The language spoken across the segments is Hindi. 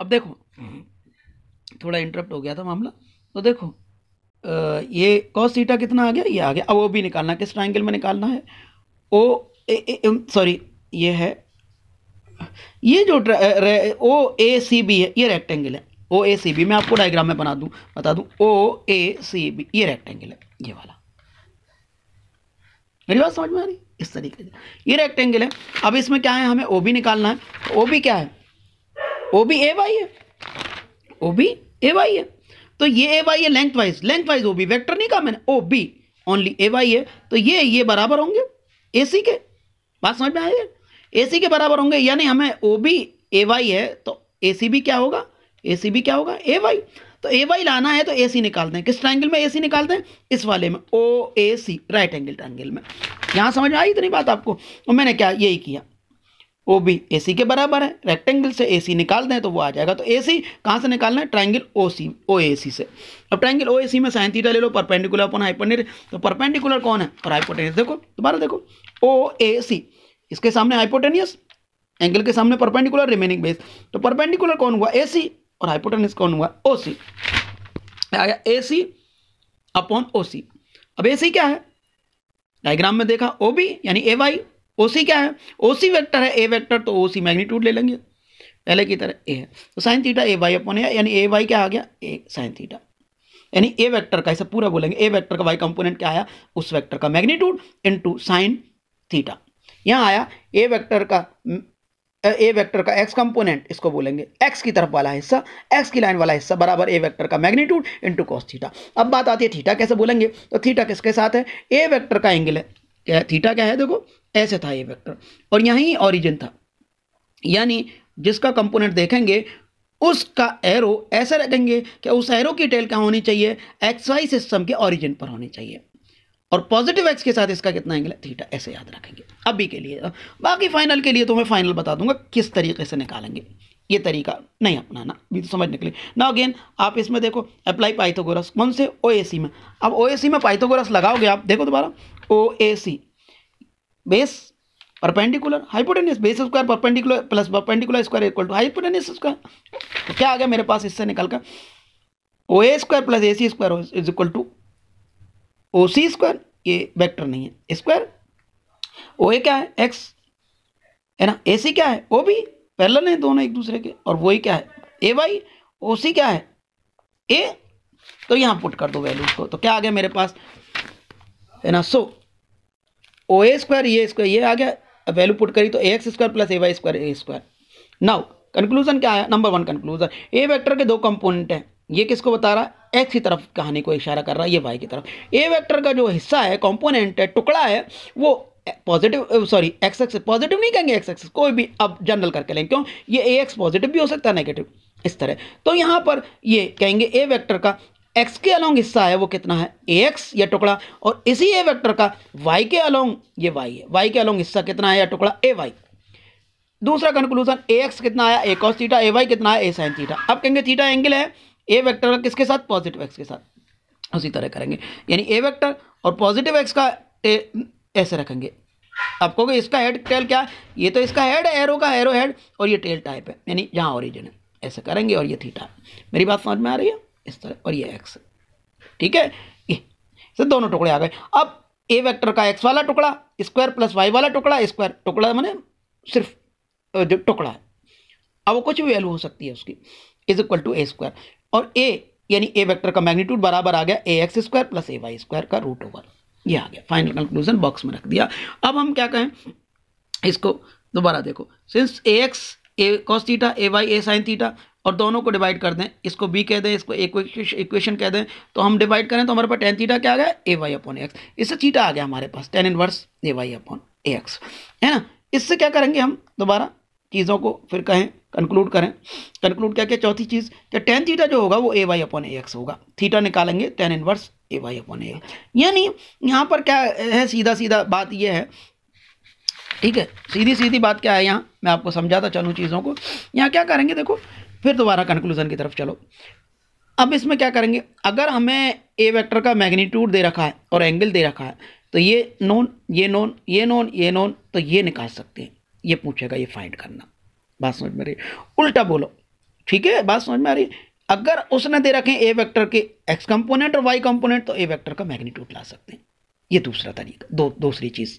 अब देखो हम्म। थोड़ा इंटरप्ट हो गया था मामला तो देखो ये कॉस थीटा कितना आ गया ये आ गया अब वो भी निकालना किस ट्राइंगल में निकालना है ओ सॉरी ये है ये जो ओ ए सी बी है ये रेक्टेंगल है ओ ए सी बी मैं आपको डायग्राम में बना दूं बता दूं ओ ए सी बी ये रेक्टेंगल है ये वाला मेरी बात समझ में आ रही इस तरीके से ये रेक्टेंगल है अब इसमें क्या है हमें ओ भी निकालना है ओ भी क्या है ओ बी ए वाई है ओ बी ए वाई है तो ये ए वाई है lengthwise lengthwise O B vector नहीं कहा मैंने O B only A Y है तो ये ये बराबर होंगे ए सी के बात समझ में आएगा ए सी के बराबर होंगे यानी हमें ओ बी ए वाई है तो ए सी भी क्या होगा ए सी भी क्या होगा ए वाई तो ए वाई लाना है तो ए सी निकालते हैं किस ट्राइंगल में ए सी निकालते हैं इस वाले में O A C right angle triangle में यहाँ समझ में आई इतनी बात आपको और मैंने क्या यही किया ओ बी ए सी के बराबर है रेक्टेंगल से ए सी निकाल दें तो वो आ जाएगा तो ए सी कहाँ से निकालना है triangle O C O A सी से अब ट्राइंगल ओ ए सी में साइन थीटा ले लो परपेंडिकुलर अपन हाइपोटेनस तो परपेंडिकुलर कौन है और हाइपोटेनियस देखो दोबारा देखो ओ ए सी इसके सामने हाइपोटेनियस एंगल के सामने परपेंडिकुलर रिमेनिंग बेस तो परपेंडिकुलर कौन हुआ ए सी और हाइपोटेनियस कौन हुआ ओ सी आया ए सी अपॉन ओ सी अब ए सी क्या है डायग्राम में देखा ओ बी यानी ए वाई ओ सी क्या है ओ सी वैक्टर है ए वैक्टर तो ओ सी मैग्नीट्यूड ले लेंगे पहले की तरह ए है तो साइन थीटा ए वाई अपन है यानी ए वाई क्या आ गया ए साइन थीटा यानी ए वेक्टर का ऐसा पूरा बोलेंगे ए वेक्टर का वाई कंपोनेंट क्या आया उस वेक्टर का मैग्नीट्यूड इंटू साइन थीटा यहाँ आया ए वेक्टर का ए वेक्टर का एक्स कंपोनेंट इसको बोलेंगे एक्स की तरफ वाला हिस्सा एक्स की लाइन वाला हिस्सा बराबर ए वेक्टर का मैग्नीट्यूड इनटू कॉस थीटा अब बात आती है थीटा कैसे बोलेंगे तो थीटा किसके साथ है ए वेक्टर का एंगल है क्या थीटा क्या है देखो ऐसे था ये वेक्टर और यहीं ऑरिजिन था यानी जिसका कंपोनेंट देखेंगे उसका एरो ऐसे रखेंगे कि उस एरो की टेल क्या होनी चाहिए एक्स वाई सिस्टम के ऑरिजिन पर होनी चाहिए और पॉजिटिव एक्स के साथ इसका कितना एंगल है थीटा ऐसे याद रखेंगे अभी के लिए बाकी फाइनल के लिए तो मैं फाइनल बता दूंगा किस तरीके से निकालेंगे ये तरीका नहीं अपनाना भी तो समझने के लिए ना अगेन आप इसमें देखो अप्लाई पाइथागोरस कौन से ओ में अब ओ में पाइथागोरस लगाओगे आप देखो दोबारा O A C base perpendicular hypotenuse base square perpendicular plus perpendicular square equal to hypotenuse square तो क्या आ गया मेरे पास इससे निकल कर O A square plus A C square is equal to O C square ये वेक्टर नहीं है स्क्वायर ओ ए क्या है एक्स है ना ए सी क्या है ओ बी पैरल हैं दोनों एक दूसरे के और वही क्या है ए वाई ओ सी क्या है ए तो यहाँ पुट कर दो वैल्यू को तो क्या आ गया मेरे पास है ना so so, O A square ये स्क्वायर ये आ गया वैल्यू पुट करी तो A X square plus A Y square A square now conclusion क्या आया number one conclusion A vector के दो कंपोनेंट हैं ये किसको बता रहा है एक्स की तरफ कहानी को इशारा कर रहा है ये वाई की तरफ ए वेक्टर का जो हिस्सा है कॉम्पोनेंट है टुकड़ा है वो positive sorry X X positive नहीं कहेंगे एक्स एक्स कोई भी अब जनरल करके लेंगे क्यों ये ए एक्स पॉजिटिव भी हो सकता है नेगेटिव इस तरह तो यहाँ पर ये कहेंगे ए वेक्टर का एक्स के अलोंग हिस्सा है वो कितना है ए एक्स यह टुकड़ा और इसी ए वेक्टर का वाई के अलोंग ये वाई है वाई के अलोंग हिस्सा कितना है यह टुकड़ा ए वाई दूसरा कंक्लूजन ए एक्स कितना आया A cos theta A Y कितना है ए साइन थीटा अब कहेंगे थीटा एंगल है ए वेक्टर का किसके साथ पॉजिटिव एक्स के साथ उसी तरह करेंगे यानी ए वेक्टर और पॉजिटिव एक्स का ऐसे रखेंगे आप कहोगे इसका हेड टेल क्या है ये तो इसका हेड है एरो का एरो हेड और ये टेल टाइप है यानी जहाँ ओरिजिन है ऐसे करेंगे और ये थीटा मेरी बात समझ में आ रही है इस तरह और ये एक्स ठीक है ये दोनों टुकड़े आ गए अब ए वेक्टर का एक्स वाला टुकड़ा स्क्वायर प्लस वाई वाला टुकड़ा स्क्वायर टुकड़ा मैंने सिर्फ जो टुकड़ा है अब वो कुछ वैल्यू हो सकती है उसकी is equal to A square और ए यानी ए वेक्टर का मैग्नीट्यूड बराबर आ गया A X square plus A Y square का रूट ओवर ये आ गया फाइनल कंक्लूजन बॉक्स में रख दिया अब हम क्या कहें इसको दोबारा देखो since A X A cos theta A Y A sine theta और दोनों को डिवाइड कर दें इसको बी कह दें इसको इक्वेशन कह दें तो हम डिवाइड करें तो हमारे पास टेन थीटा क्या आ गया ए वाई अपॉन एक्स इससे थीटा आ गया हमारे पास tan inverse A Y upon A X है ना इससे क्या करेंगे हम दोबारा चीज़ों को फिर कहें कंक्लूड करें कंक्लूड क्या क्या चौथी चीज़ क्या टेन थीटा जो होगा वो A Y upon A X होगा थीटा निकालेंगे tan inverse A Y upon A यानी यहाँ पर क्या है सीधा सीधा बात ये है ठीक है सीधी सीधी बात क्या है यहाँ मैं आपको समझाता चलूँ चीज़ों को यहाँ क्या करेंगे देखो फिर दोबारा कंक्लूज़न की तरफ चलो अब इसमें क्या करेंगे अगर हमें ए वेक्टर का मैग्नीट्यूड दे रखा है और एंगल दे रखा है तो ये नोन ये नोन ये नोन ये नोन तो ये निकाल सकते हैं ये पूछेगा ये फाइंड करना बात समझ में आ रही उल्टा बोलो ठीक है बात समझ में आ रही अगर उसने दे रखे ए वेक्टर के एक्स कंपोनेंट और वाई कंपोनेंट तो ए वेक्टर का मैग्नीट्यूड ला सकते हैं ये दूसरा तरीका दो दूसरी चीज़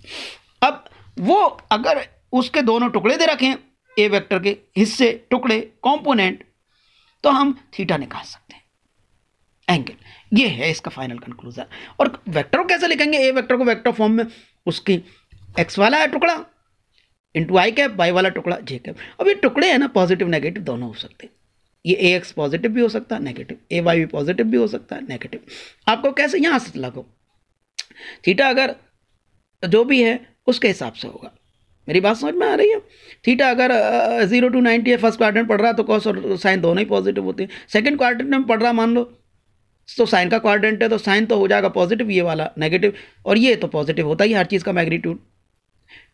अब वो अगर उसके दोनों टुकड़े दे रखें ए वेक्टर के हिस्से टुकड़े कंपोनेंट तो हम थीटा निकाल सकते हैं एंगल ये है इसका फाइनल कंक्लूजन और वेक्टर को कैसे लिखेंगे ए वेक्टर को वेक्टर फॉर्म में उसकी एक्स वाला है टुकड़ा इंटू आई कैप वाई वाला टुकड़ा जे कैप अब ये टुकड़े हैं ना पॉजिटिव नेगेटिव दोनों हो सकते हैं ये ए एक्स पॉजिटिव भी हो सकता है नेगेटिव ए वाई भी पॉजिटिव भी हो सकता है नेगेटिव आपको कैसे यहाँ से लगो थीटा अगर जो भी है उसके हिसाब से होगा मेरी बात समझ में आ रही है थीटा अगर जीरो टू नाइन्टी है फर्स्ट क्वार्टर पढ़ रहा तो कॉस और साइन दोनों ही पॉजिटिव होते हैं सेकंड क्वार्टर में पढ़ रहा मान लो तो साइन का क्वारडेंट है तो साइन तो हो जाएगा पॉजिटिव ये वाला नेगेटिव और ये तो पॉजिटिव होता ही हर चीज़ का मैग्नीट्यूड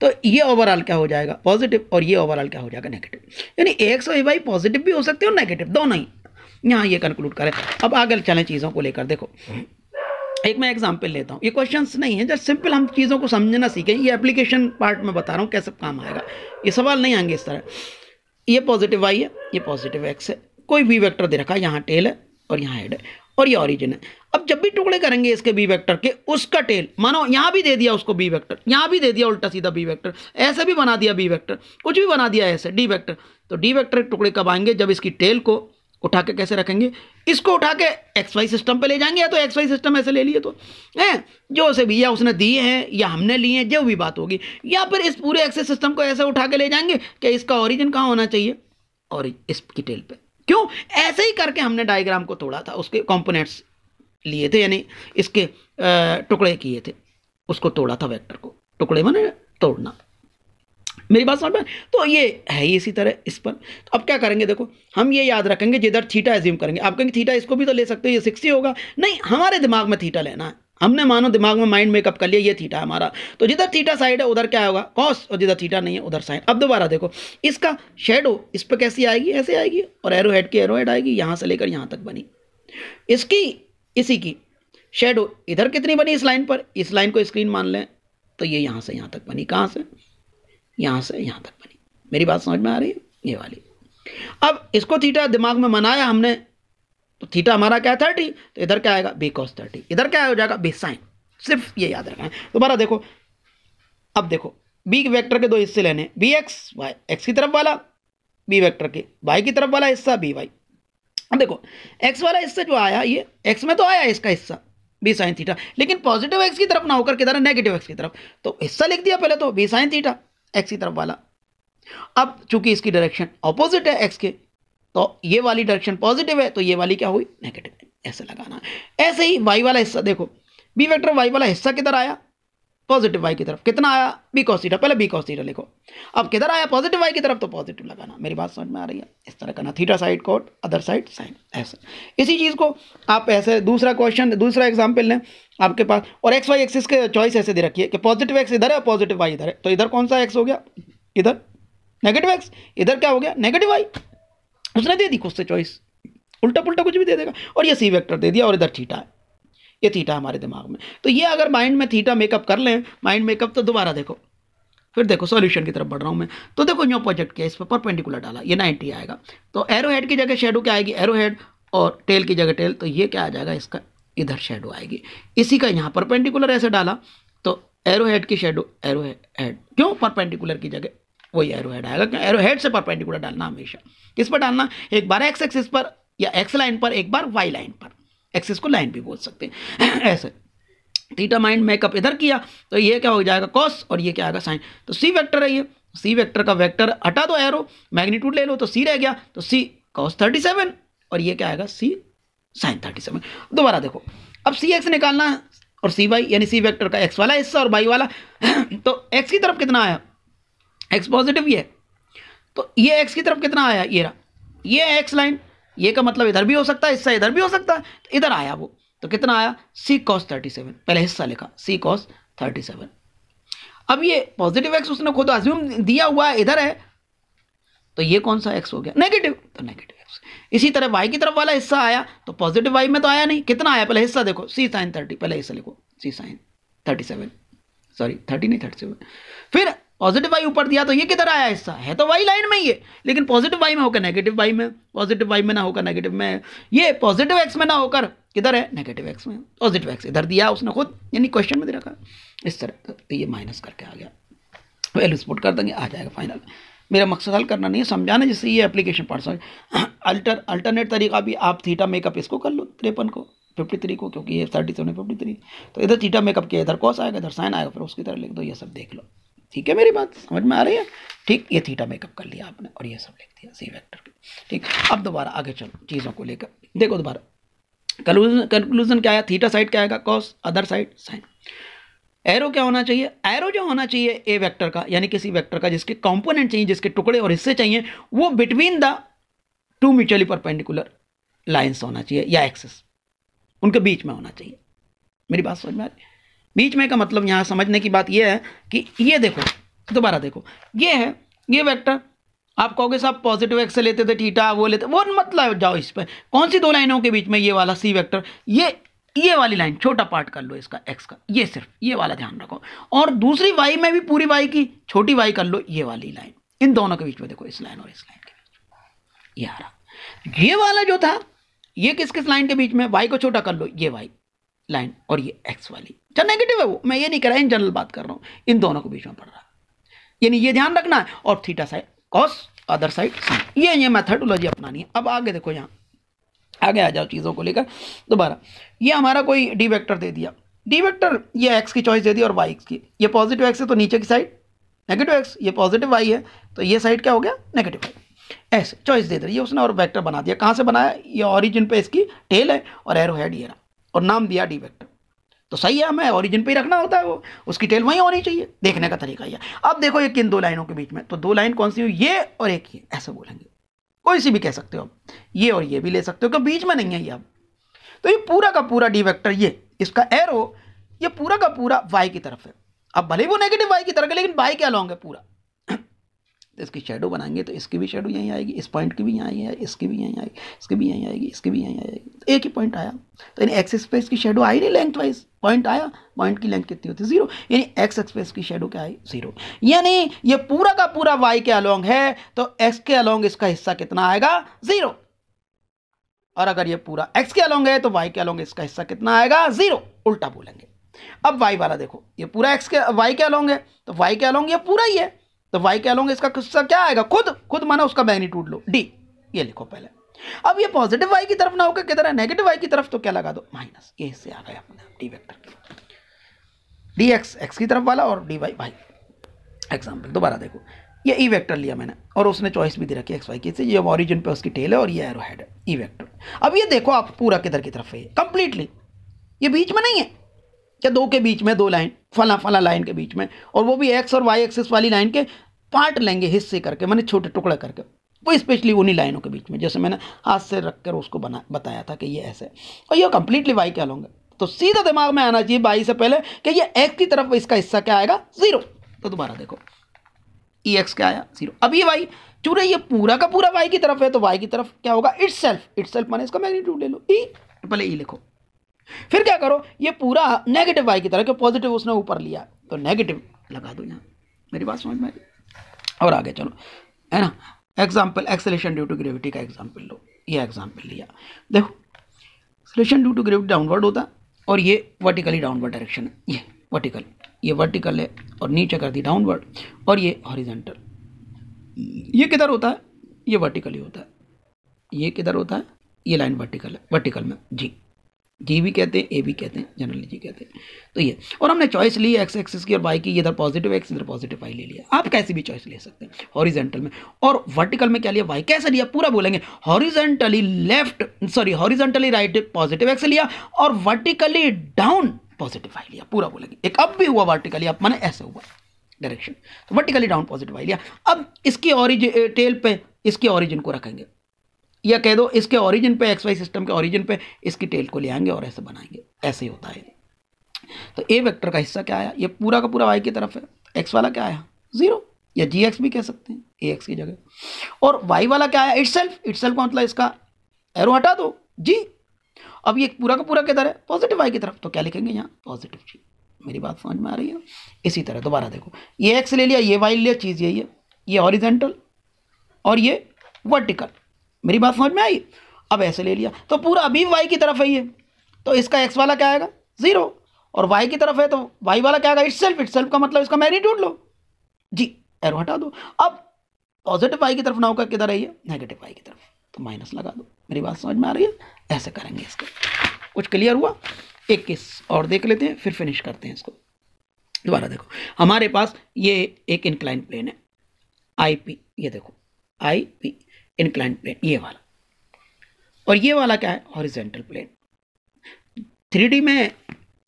तो ये ओवरऑल क्या हो जाएगा पॉजिटिव और ये ओवरऑल क्या हो जाएगा नेगेटिव यानी एक सौ वाई पॉजिटिव भी हो सकते हैं और नेगेटिव दोनों ही यहाँ ये कंक्लूड करें अब आगे चलें चीज़ों को लेकर देखो एक मैं एग्जाम्पल लेता हूँ ये क्वेश्चंस नहीं है जस्ट सिंपल हम चीज़ों को समझना सीखें ये एप्लीकेशन पार्ट में बता रहा हूँ कैसे काम आएगा ये सवाल नहीं आएंगे इस तरह ये पॉजिटिव वाई है ये पॉजिटिव एक्स है कोई वी वैक्टर दे रखा है यहाँ टेल है और यहाँ हेड है और ये ऑरिजिन है अब जब भी टुकड़े करेंगे इसके बी वेक्टर के उसका टेल मानो यहाँ भी दे दिया उसको बी वेक्टर यहाँ भी दे दिया उल्टा सीधा बी वेक्टर ऐसे भी बना दिया बी वेक्टर कुछ भी बना दिया ऐसे डी वेक्टर तो डी वेक्टर टुकड़े कब आएंगे जब इसकी टेल को उठा के कैसे रखेंगे इसको उठा के एक्स वाई सिस्टम पे ले जाएंगे या तो एक्स वाई सिस्टम ऐसे ले लिए तो है जो उसे भी या उसने दिए हैं या हमने लिए हैं जो भी बात होगी या फिर इस पूरे एक्सेस सिस्टम को ऐसे उठा के ले जाएंगे कि इसका ऑरिजिन कहाँ होना चाहिए और इसकी टेल पे क्यों ऐसे ही करके हमने डायग्राम को तोड़ा था उसके कॉम्पोनेंट्स लिए थे यानी इसके टुकड़े किए थे उसको तोड़ा था वैक्टर को टुकड़े मैंने तोड़ना मेरी बात समझ में तो ये है ही इसी तरह इस पर तो अब क्या करेंगे देखो हम ये याद रखेंगे जिधर थीटा एज्यूम करेंगे आप कहेंगे थीटा इसको भी तो ले सकते हो ये सिक्सटी होगा नहीं हमारे दिमाग में थीटा लेना है हमने मानो दिमाग में माइंड मेकअप कर लिया ये थीटा हमारा तो जिधर थीटा साइड है उधर क्या होगा कॉस और जिधर थीटा नहीं है उधर साइड अब दोबारा देखो इसका शेडो इस पर कैसी आएगी ऐसे आएगी और एरो हेड की एरो हेड आएगी यहाँ से लेकर यहाँ तक बनी इसकी इसी की शेडो इधर कितनी बनी इस लाइन पर इस लाइन को स्क्रीन मान लें तो ये यहाँ से यहाँ तक बनी कहाँ से यहाँ से यहाँ तक बनी मेरी बात समझ में आ रही है ये वाली अब इसको थीटा दिमाग में मनाया हमने तो थीटा हमारा क्या है थर्टी तो इधर क्या आएगा बी कॉस थर्टी इधर क्या हो जाएगा बी साइन सिर्फ ये याद रखना है दोबारा देखो अब देखो बी वेक्टर के दो हिस्से लेने बी एक्स वाई एक्स की तरफ वाला बी वेक्टर के वाई की तरफ वाला हिस्सा बी वाई अब देखो एक्स वाला हिस्सा जो आया ये एक्स में तो आया इसका हिस्सा बी साइन थीटा लेकिन पॉजिटिव एक्स की तरफ ना होकर किधर है नेगेटिव एक्स की तरफ तो हिस्सा लिख दिया पहले तो बी साइन थीटा एक्स की तरफ वाला अब चूंकि इसकी डायरेक्शन ऑपोजिट है एक्स के तो ये वाली डायरेक्शन पॉजिटिव है तो ये वाली क्या हुई नेगेटिव ऐसे लगाना ऐसे ही वाई वाला हिस्सा देखो बी वेक्टर वाई वाला हिस्सा किधर आया पॉजिटिव वाई की तरफ कितना आया बी कॉस थीटा पहले बी कॉस थीटा लिखो अब किधर आया पॉजिटिव वाई की तरफ तो पॉजिटिव लगाना मेरी बात समझ में आ रही है इस तरह करना theta side quote other side sine ऐसा इसी चीज़ को आप ऐसे दूसरा क्वेश्चन दूसरा एग्जाम्पल लें आपके पास और एक्स वाई एक्सिस के चॉइस ऐसे दे रखी है कि पॉजिटिव एक्स इधर है और पॉजिटिव वाई इधर है तो इधर कौन सा एक्स हो गया इधर नेगेटिव एक्स इधर क्या हो गया नेगेटिव वाई उसने दे दी खुद से चॉइस उल्टा पुल्टा कुछ भी दे देगा और ये सी वेक्टर दे दिया और इधर थीटा है ये थीटा हमारे दिमाग में तो ये अगर माइंड में थीटा मेकअप कर लें माइंड मेकअप तो दोबारा देखो फिर देखो सॉल्यूशन की तरफ बढ़ रहा हूँ मैं तो देखो यो प्रोजेक्ट किया इस पर परपेंडिकुलर डाला ये नाइन्टी आएगा तो एरो हेड की जगह शेडो क्या आएगी एरो हेड और टेल की जगह टेल तो ये क्या आ जाएगा इसका इधर शेडो आएगी इसी का यहाँ परपेंडिकुलर ऐसे डाला तो एरो हेड की शेडो एरो हेड क्यों परपेंडिकुलर की जगह वही एरो हेड आएगा क्यों एरो हेड से परपेंडिकुलर डालना हमेशा किस पर डालना एक बार एक्स एक्सिस पर या एक्स लाइन पर एक बार वाई लाइन पर एक्सिस को लाइन भी बोल सकते हैं ऐसे थीटा माइंड मेकअप इधर किया तो ये क्या हो जाएगा कॉस और ये क्या आएगा साइन तो सी वेक्टर है ये सी वेक्टर का वेक्टर हटा दो एरो मैग्नीट्यूड ले लो तो सी रह गया तो सी कॉस थर्टी सेवन और ये क्या आएगा सी साइन थर्टी सेवन दोबारा देखो अब सी एक्स निकालना है और सी वाई यानी सी वैक्टर का एक्स वाला हिस्सा और वाई वाला तो एक्स की तरफ कितना आया एक्स पॉजिटिव ये तो ये एक्स की तरफ कितना आया ये रहा ये एक्स लाइन ये का मतलब इधर भी हो सकता है हिस्सा इधर भी हो सकता है तो इधर आया वो तो कितना आया सी कॉस थर्टी सेवन पहले हिस्सा लिखा सी कॉस थर्टी सेवन अब ये पॉजिटिव एक्स उसने खुद अज्यूम दिया हुआ है इधर है तो ये कौन सा एक्स हो गया नेगेटिव तो नेगेटिव एक्स इसी तरह वाई की तरफ वाला हिस्सा आया तो पॉजिटिव वाई में तो आया नहीं कितना आया पहले हिस्सा देखो सी साइन थर्टी पहले हिस्सा लिखो C sine thirty seven sorry thirty नहीं थर्टी सेवन फिर पॉजिटिव वाई ऊपर दिया तो ये किधर आया हिस्सा है तो वाई लाइन में ही है लेकिन पॉजिटिव वाई में होकर नेगेटिव वाई में पॉजिटिव वाई में ना होकर नेगेटिव में ये पॉजिटिव एक्स में ना होकर किधर है नेगेटिव एक्स में पॉजिटिव एक्स इधर दिया उसने खुद यानी क्वेश्चन में दे रखा इस तरह तो, तो ये माइनस करके आ गया वैल्यू स्पोर्ट कर देंगे आ जाएगा फाइनल मेरा मकसद हल करना नहीं है समझाना जिससे ये एप्लीकेशन पढ़ सकें अल्टर अल्टरनेट तरीका भी आप थीटा मेकअप इसको कर लो त्रेपन को फिफ्टी थ्री को क्योंकि ये थर्टी सेवन फिफ्टी थ्री तो इधर थीटा मेकअप किया इधर कॉस आएगा इधर साइन आएगा फिर उसकी तरह लिख दो ये सब देख लो ठीक है मेरी बात समझ में आ रही है ठीक ये थीटा मेकअप कर लिया आपने और ये सब लिख दिया सी वेक्टर के ठीक अब दोबारा आगे चलो चीज़ों को लेकर देखो दोबारा कंक्लूजन कंक्लूजन क्या आया थीटा साइड क्या आएगा cos other side sine arrow क्या होना चाहिए एरो जो होना चाहिए ए वेक्टर का यानी किसी वेक्टर का जिसके कंपोनेंट चाहिए जिसके टुकड़े और हिस्से चाहिए वो between the two mutually perpendicular lines होना चाहिए या एक्सेस उनके बीच में होना चाहिए मेरी बात समझ में आ रही है बीच में का मतलब यहाँ समझने की बात यह है कि ये देखो दोबारा देखो ये है ये वेक्टर आप कहोगे साहब पॉजिटिव एक्स लेते थे टीटा वो लेते वो मतलब जाओ इस पर कौन सी दो लाइनों के बीच में ये वाला सी वैक्टर ये ये वाली लाइन छोटा पार्ट कर लो इसका एक्स का ये सिर्फ ये वाला ध्यान रखो और दूसरी वाई में भी पूरी वाई की छोटी वाई कर लो ये वाली लाइन इन दोनों के बीच में देखो इस लाइन और इस लाइन के बीच ये आ रहा ये वाला जो था ये किस किस लाइन के बीच में वाई को छोटा कर लो ये वाई लाइन और ये एक्स वाली जो नेगेटिव है वो मैं ये नहीं कह रहा इन जनरल बात कर रहा हूँ इन दोनों के बीच में पड़ रहा है यानी ये ध्यान रखना है और theta side cos other side ये ये मैथडोलॉजी अपनानी है अब आगे देखो यहाँ आगे आ जाओ चीज़ों को लेकर दोबारा ये हमारा कोई डी वेक्टर दे दिया डी वेक्टर ये एक्स की चॉइस दे दी और वाई की ये पॉजिटिव एक्स है तो नीचे की साइड नेगेटिव एक्स ये पॉजिटिव वाई है तो ये साइड क्या हो गया नेगेटिव वाई ऐसे चॉइस दे दी ये उसने और वेक्टर बना दिया कहाँ से बनाया ये ऑरिजिन पे इसकी टेल है और एरो हेड ये रहा और नाम दिया डी वेक्टर तो सही है हमें ओरिजिन पे ही रखना होता है वो उसकी टेल वहीं होनी चाहिए देखने का तरीका यह अब देखो ये किन दो लाइनों के बीच में तो दो लाइन कौन सी हुई ये और एक ये ऐसे बोलेंगे कोई सी भी कह सकते हो आप ये और ये भी ले सकते हो क्योंकि बीच में नहीं है ये अब तो ये पूरा का पूरा डी वैक्टर ये इसका एरो ये पूरा का पूरा वाई की तरफ है अब भले ही वो नेगेटिव वाई की तरफ है लेकिन वाई क्या लॉन्ग है पूरा तो इसकी शेडो बनाएंगे तो इसकी भी शेडो यहीं आएगी इस पॉइंट की भी यहाँ आएगी इसकी भी यहीं आएगी इसकी भी यहीं आएगी इसकी भी यहीं आएगी तो एक ही पॉइंट आया तो यानी एक्स एक्सप्रेस की शेडो आई नहीं लेंथ वाइज पॉइंट आया पॉइंट की लेंथ कितनी होती है जीरो यानी एक्स एक्सप्रेस की शेडो क्या आई जीरो यानी ये पूरा का पूरा वाई के अलोंग है तो एक्स के अलोंग इसका हिस्सा कितना आएगा जीरो और अगर ये पूरा एक्स के अलोंग है तो वाई के अलोंग इसका हिस्सा कितना आएगा जीरो उल्टा बोलेंगे अब वाई वाला देखो ये पूरा एक्स के वाई के अलोंग है तो वाई के अलोंग ये पूरा ही है तो वाई क्या लोगे इसका किस्सा क्या आएगा खुद खुद माना उसका मैग्नीट्यूड लो डी ये लिखो पहले अब ये पॉजिटिव वाई की तरफ ना होकर किधर है नेगेटिव वाई की तरफ तो क्या लगा दो माइनस ये हिस्से आ गया अपने डी वेक्टर की डी एक्स एक्स की तरफ वाला और डी वाई वाई एग्जाम्पल दोबारा देखो ये ई e वेक्टर लिया मैंने और उसने चॉइस भी दे रखी एक्स वाई की से ये ओरिजिन पे उसकी टेल है और ये एरो हेड है ई e वेक्टर अब ये देखो आप पूरा किधर की तरफ है कंप्लीटली ये बीच में नहीं है क्या दो के बीच में दो लाइन फला फला लाइन के बीच में और वो भी एक्स और वाई एक्सिस वाली लाइन के पार्ट लेंगे हिस्से करके मैंने छोटे टुकड़े करके वो स्पेशली उन्हीं लाइनों के बीच में जैसे मैंने हाथ से रख कर उसको बना बताया था कि ये ऐसे और ये कंप्लीटली वाई क्या लूँगा तो सीधा दिमाग में आना चाहिए बाई से पहले कि ये एक्स की तरफ इसका हिस्सा क्या आएगा जीरो तो दोबारा देखो ई e एक्स क्या आया जीरो अब ये वाई चूरे ये पूरा का पूरा वाई की तरफ है तो वाई की तरफ क्या होगा इट्स सेल्फ इट्स सेल्फ माने इसका मैग्नीट्यूड ले लो ई e। तो पहले ई e लिखो फिर क्या करो ये पूरा नेगेटिव वाई की तरफ क्यों पॉजिटिव उसने ऊपर लिया तो नेगेटिव लगा दो यहाँ मेरी बात समझ में आई और आगे चलो है ना example acceleration due to gravity का एग्जाम्पल लो ये एग्जाम्पल लिया देखो acceleration due to gravity downward होता और ये वर्टिकली डाउनवर्ड डायरेक्शन है ये वर्टिकल ये वर्टिकल है और नीचे कर दी डाउनवर्ड और ये हॉरिजेंटल ये किधर होता है ये वर्टिकली होता है ये किधर होता है ये लाइन वर्टिकल है वर्टिकल में जी जी भी कहते हैं ए भी कहते हैं जनरली जी कहते हैं तो ये और हमने चॉइस ली एक्स एक्सिस की और वाई की इधर पॉजिटिव एक्स इधर पॉजिटिव वाई ले लिया आप कैसी भी चॉइस ले सकते हैं हॉरिजेंटल में और वर्टिकल में क्या लिया वाई कैसे लिया पूरा बोलेंगे horizontally left sorry horizontally right positive X लिया और वर्टिकली डाउन पॉजिटिव वाई लिया पूरा बोलेंगे एक अब भी हुआ वर्टिकली अब मैंने ऐसे हुआ डायरेक्शन तो वर्टिकली डाउन पॉजिटिव वाई लिया अब इसकी ऑरिजिन टेल पे इसके ऑरिजिन को रखेंगे या कह दो इसके ऑरिजिन पे एक्स वाई सिस्टम के ऑरिजिन पे इसकी टेल को ले आएंगे और ऐसे बनाएंगे ऐसे ही होता है तो ए वेक्टर का हिस्सा क्या आया ये पूरा का पूरा वाई की तरफ है एक्स वाला क्या आया जीरो या जी एक्स भी कह सकते हैं ए एक्स की जगह और वाई वाला क्या आया इट्सल्फ इट्सल्फ का मतलब इसका एरो हटा दो जी अब ये पूरा का पूरा किधर है पॉजिटिव वाई की तरफ तो क्या लिखेंगे यहाँ पॉजिटिव जी मेरी बात समझ में आ रही है इसी तरह दोबारा देखो ये एक्स ले लिया ये वाई ले लिया चीज़ यही है ये ऑरिजेंटल और ये वर्टिकल मेरी बात समझ में आई अब ऐसे ले लिया तो पूरा अभी वाई की तरफ है ये तो इसका एक्स वाला क्या आएगा ज़ीरो और वाई की तरफ है तो वाई वाला क्या आएगा इट्स सेल्फ इट्स सेल्फ का मतलब इसका मैग्नीट्यूड लो जी एरो हटा दो अब पॉजिटिव वाई की तरफ ना होकर किधर है ये नेगेटिव वाई की तरफ तो माइनस लगा दो मेरी बात समझ में आ रही है ऐसे करेंगे इसको कुछ क्लियर हुआ एक केस और देख लेते हैं फिर फिनिश करते हैं इसको दोबारा देखो हमारे पास ये एक इंक्लाइन प्लेन है आई पी ये देखो आई पी इनक्लाइन प्लेन ये वाला और ये वाला क्या है हॉरिजेंटल प्लेन थ्री में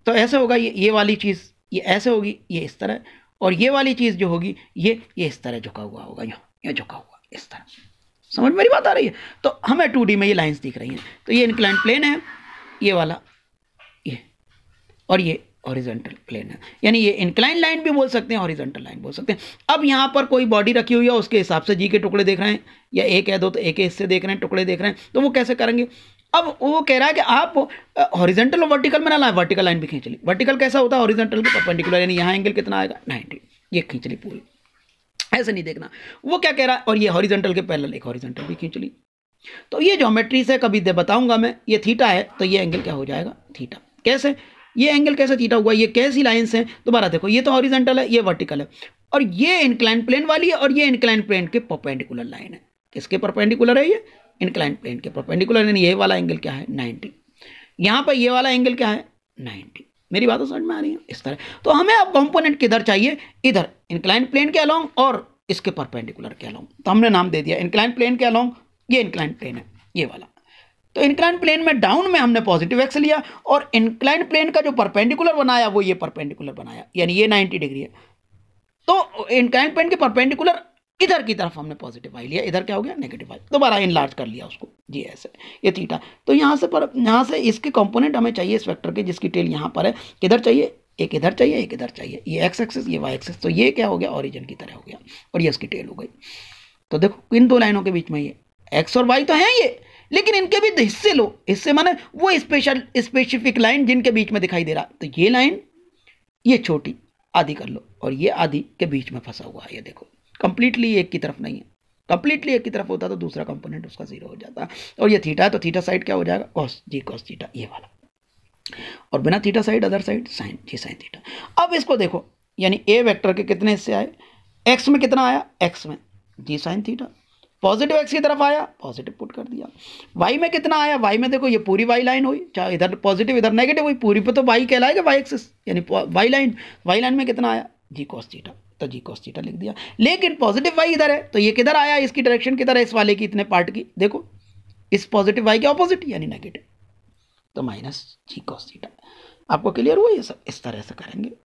तो ऐसा होगा ये ये वाली चीज़ ये ऐसे होगी ये इस तरह और ये वाली चीज़ जो होगी ये ये इस तरह झुका हुआ होगा यहाँ यहाँ झुका हुआ इस तरह समझ मेरी बात आ रही है तो हमें टू में ये लाइंस दिख रही हैं तो ये इनक्लाइन प्लेन है ये वाला ये और ये ऑरिजेंटल प्लेन है यानी ये इंक्लाइन लाइन भी बोल सकते हैं ऑरिजेंटल लाइन बोल सकते हैं अब यहाँ पर कोई बॉडी रखी हुई है उसके हिसाब से जी के टुकड़े देख रहे हैं या एक है दो तो एक हिस्से देख रहे हैं टुकड़े देख रहे हैं तो वो कैसे करेंगे अब वो कह रहा है कि आप हॉरिजेंटल और वर्टिकल में ना लाए वर्टिकल लाइन भी खींच ली वर्टिकल कैसा होता है ऑरिजेंटल के परपेंडिकुलर यानी यहाँ एंगल कितना आएगा नाइनटी ये खींच ली पूरी ऐसे नहीं देखना वो क्या कह रहा है और ये हॉरिजेंटल के पैरेलल एक हॉरिजेंटल भी खींच ली तो ये ज्योमेट्री है कभी दे बताऊंगा मैं ये थीटा है तो ये एंगल क्या हो जाएगा थीटा कैसे ये एंगल कैसा थीटा हुआ ये कैसी लाइन्स हैं दोबारा देखो ये तो हॉरिजेंटल है ये वर्टिकल है और ये इंक्लाइन प्लेन वाली है और ये इंक्लाइन प्लेन के परपेंडिकुलर लाइन है किसके परपेंडिकुलर है ये इंक्लाइन प्लेन के परपेंडिकुलर यानी ये वाला एंगल क्या है नाइन्टी यहाँ पर ये वाला एंगल क्या है नाइन्टी मेरी बात समझ में आ रही है इस तरह तो हमें अब कंपोनेंट किधर चाहिए इधर इंक्लाइन प्लेन के अलोंग और इसके परपेंडिकुलर के अलोंग तो हमने नाम दे दिया इंक्लाइन प्लेन के अलोंग ये इंक्लाइन प्लेन है ये वाला तो इंक्लाइन प्लेन में डाउन में हमने पॉजिटिव एक्स लिया और इंक्लाइन प्लेन का जो परपेंडिकुलर बनाया वो ये परपेंडिकुलर बनाया यानी ये नाइन्टी डिग्री है तो इंक्लाइन प्लेन के परपेंडिकुलर इधर की तरफ हमने पॉजिटिव आई लिया इधर क्या हो गया नेगेटिव आई दोबारा लार्ज कर लिया उसको जी ऐसे ये थीटा तो यहाँ से पर यहाँ से इसके कंपोनेंट हमें चाहिए इस वेक्टर के जिसकी टेल यहाँ पर है किधर चाहिए एक इधर चाहिए एक इधर चाहिए ये एक्स एक्सेस ये वाई एक्सेस तो ये क्या हो गया ऑरिजन की तरह हो गया और ये इसकी टेल हो गई तो देखो किन दो लाइनों के बीच में ये एक्स और वाई तो हैं ये लेकिन इनके भी हिस्से लो हिस्से माने वो स्पेशल स्पेसिफिक लाइन जिनके बीच में दिखाई दे रहा तो ये लाइन ये छोटी आधी कर लो और ये आधी के बीच में फंसा हुआ है ये देखो कंप्लीटली एक की तरफ नहीं है कंप्लीटली एक की तरफ होता तो दूसरा कंपोनेंट उसका जीरो हो जाता और ये थीटा है तो थीटा साइड क्या हो जाएगा कॉस जी कॉस थीटा ये वाला और बिना theta side other side sine g sine theta अब इसको देखो यानी ए वेक्टर के कितने हिस्से आए एक्स में कितना आया एक्स में g sine theta positive X की तरफ आया पॉजिटिव पुट कर दिया वाई में कितना आया वाई में देखो ये पूरी वाई लाइन हुई चाहे इधर पॉजिटिव इधर नेगेटिव हुई पूरी पे तो वाई कहलाएगा वाई एक्सिस यानी वाई लाइन वाई लाइन में कितना आया जी कॉस थीटा तो जी कॉस थीटा लिख दिया लेकिन पॉजिटिव वाई इधर है तो ये किधर आया इसकी डायरेक्शन किधर है इस वाले की इतने पार्ट की देखो इस पॉजिटिव वाई के ऑपोजिट यानी नेगेटिव तो माइनस जी कॉस थीटा आपको क्लियर हुआ ये सब इस तरह से करेंगे